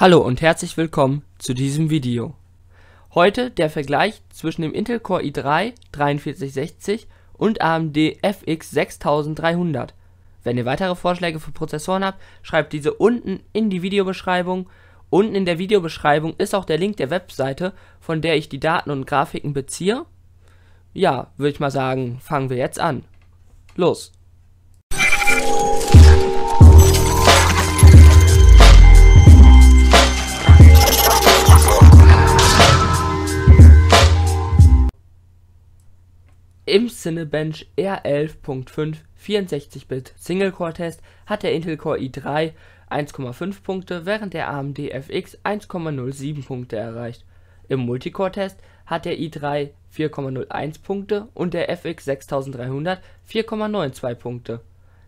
Hallo und herzlich willkommen zu diesem Video. Heute der Vergleich zwischen dem Intel Core i3 4360 und AMD FX 6300. Wenn ihr weitere Vorschläge für Prozessoren habt, schreibt diese unten in die Videobeschreibung. Unten in der Videobeschreibung ist auch der Link der Webseite, von der ich die Daten und Grafiken beziehe. Ja, würde ich mal sagen, fangen wir jetzt an. Los! Im Cinebench R11.5 64-Bit Single-Core-Test hat der Intel Core i3 1,5 Punkte, während der AMD FX 1,07 Punkte erreicht. Im Multicore-Test hat der i3 4,01 Punkte und der FX 6300 4,92 Punkte.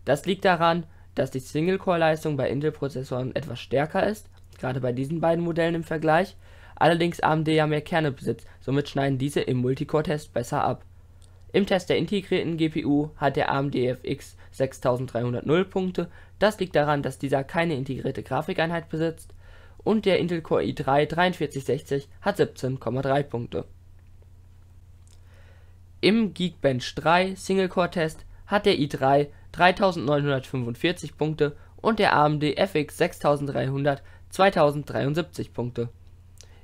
Das liegt daran, dass die Single-Core-Leistung bei Intel-Prozessoren etwas stärker ist, gerade bei diesen beiden Modellen im Vergleich, allerdings AMD ja mehr Kerne besitzt, somit schneiden diese im Multicore-Test besser ab im Test der integrierten GPU hat der AMD FX 6300 Punkte, das liegt daran, dass dieser keine integrierte Grafikeinheit besitzt, und der Intel Core i3 4360 hat 17,3 Punkte. Im Geekbench 3 Single-Core-Test hat der i3 3945 Punkte und der AMD FX 6300 2073 Punkte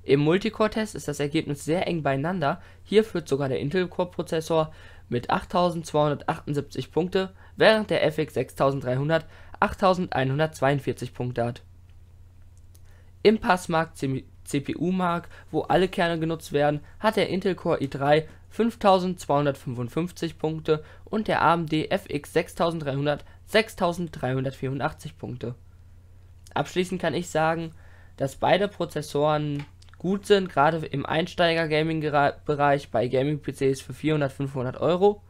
im Multicore-Test ist das Ergebnis sehr eng beieinander, hier führt sogar der Intel-Core-Prozessor mit 8278 Punkte, während der FX 6300 8142 Punkte hat. Im Passmarkt CPU-Mark, wo alle Kerne genutzt werden, hat der Intel Core i3 5255 Punkte und der AMD FX 6300 6384 Punkte. Abschließend kann ich sagen, dass beide Prozessoren gut sind, gerade im Einsteiger-Gaming-Bereich bei Gaming-PCs für 400, 500 Euro.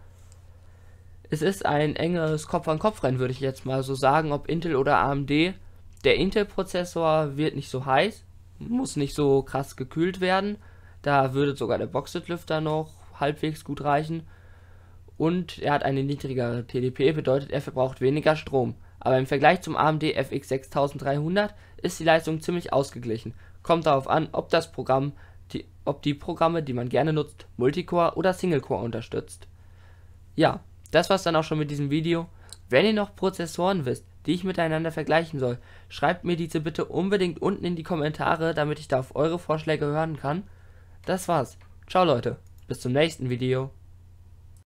Es ist ein engeres Kopf-an-Kopf-Rennen, würde ich jetzt mal so sagen, ob Intel oder AMD. Der Intel-Prozessor wird nicht so heiß, muss nicht so krass gekühlt werden. Da würde sogar der Boxit-Lüfter noch halbwegs gut reichen. Und er hat eine niedrigere TDP, bedeutet er verbraucht weniger Strom aber im Vergleich zum AMD FX 6300 ist die Leistung ziemlich ausgeglichen, kommt darauf an, ob das Programm die ob die Programme, die man gerne nutzt, Multicore oder Singlecore unterstützt. Ja, das war's dann auch schon mit diesem Video. Wenn ihr noch Prozessoren wisst, die ich miteinander vergleichen soll, schreibt mir diese bitte unbedingt unten in die Kommentare, damit ich da auf eure Vorschläge hören kann. Das war's. Ciao Leute, bis zum nächsten Video.